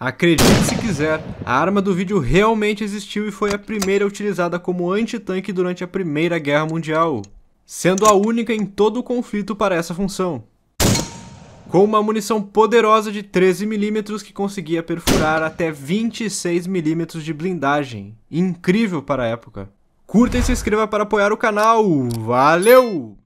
Acredite se quiser, a arma do vídeo realmente existiu e foi a primeira utilizada como antitanque durante a Primeira Guerra Mundial, sendo a única em todo o conflito para essa função. Com uma munição poderosa de 13mm que conseguia perfurar até 26mm de blindagem. Incrível para a época. Curta e se inscreva para apoiar o canal. Valeu!